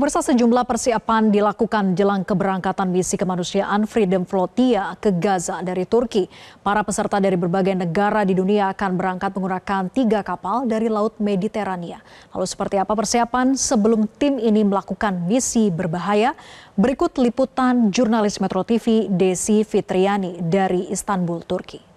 Pemirsa sejumlah persiapan dilakukan jelang keberangkatan misi kemanusiaan Freedom Flotilla ke Gaza dari Turki. Para peserta dari berbagai negara di dunia akan berangkat menggunakan tiga kapal dari Laut Mediterania. Lalu seperti apa persiapan sebelum tim ini melakukan misi berbahaya? Berikut liputan jurnalis Metro TV Desi Fitriani dari Istanbul, Turki.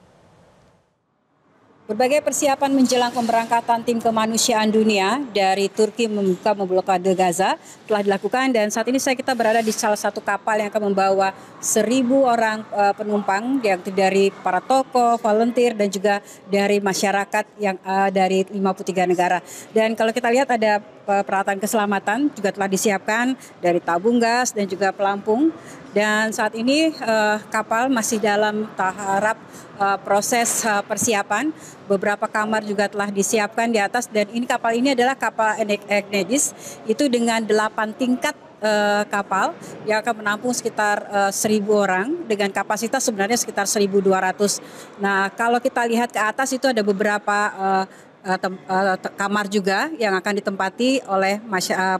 Berbagai persiapan menjelang pemberangkatan tim kemanusiaan dunia dari Turki membuka memblokade Gaza telah dilakukan dan saat ini saya kita berada di salah satu kapal yang akan membawa seribu orang eh, penumpang yang dari para tokoh, volunteer dan juga dari masyarakat yang uh, dari 53 negara. Dan kalau kita lihat ada eh, peralatan keselamatan juga telah disiapkan dari tabung gas dan juga pelampung dan saat ini kapal masih dalam tahap proses persiapan beberapa kamar juga telah disiapkan di atas dan ini kapal ini adalah kapal Enedis itu dengan delapan tingkat eh, kapal yang akan menampung sekitar uh, eh, 1.000 orang dengan kapasitas sebenarnya sekitar 1.200. Nah, kalau kita lihat ke atas itu ada beberapa eh, kamar juga yang akan ditempati oleh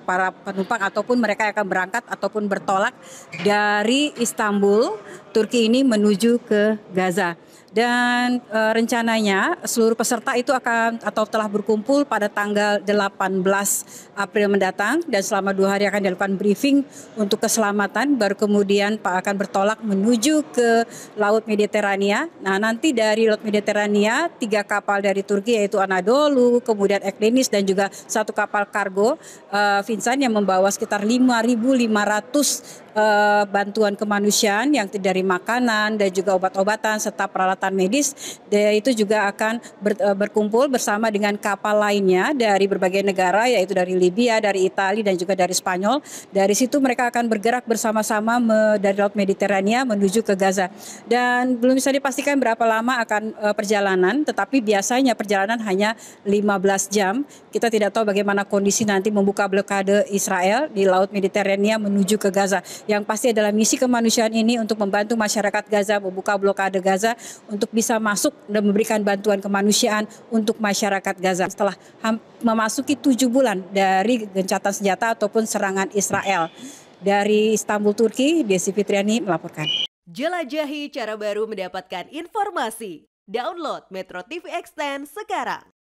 para penumpang ataupun mereka yang akan berangkat ataupun bertolak dari Istanbul, Turki ini menuju ke Gaza dan e, rencananya seluruh peserta itu akan atau telah berkumpul pada tanggal 18 April mendatang dan selama dua hari akan dilakukan briefing untuk keselamatan baru kemudian Pak akan bertolak menuju ke Laut Mediterania. Nah nanti dari Laut Mediterania tiga kapal dari Turki yaitu Anadolu, kemudian Eklenis dan juga satu kapal kargo e, Vincent yang membawa sekitar 5.500 e, eh, bantuan kemanusiaan yang dari makanan dan juga obat-obatan serta peralatan peralatan medis itu juga akan ber, eh, berkumpul bersama dengan kapal lainnya dari berbagai negara yaitu dari Libya, dari Italia dan juga dari Spanyol. Dari situ mereka akan bergerak bersama-sama me, dari Laut Mediterania menuju ke Gaza. Dan belum bisa dipastikan berapa lama akan uh, perjalanan, tetapi biasanya perjalanan hanya 15 jam. Kita tidak tahu bagaimana kondisi nanti membuka blokade Israel di Laut Mediterania menuju ke Gaza. Yang pasti adalah misi kemanusiaan ini untuk membantu masyarakat Gaza membuka blokade Gaza untuk bisa masuk dan memberikan bantuan kemanusiaan untuk masyarakat Gaza setelah memasuki tujuh bulan dari gencatan senjata ataupun serangan Israel. Dari Istanbul, Turki, Desi Fitriani melaporkan. Jelajahi cara baru mendapatkan informasi. Download Metro TV Extend sekarang.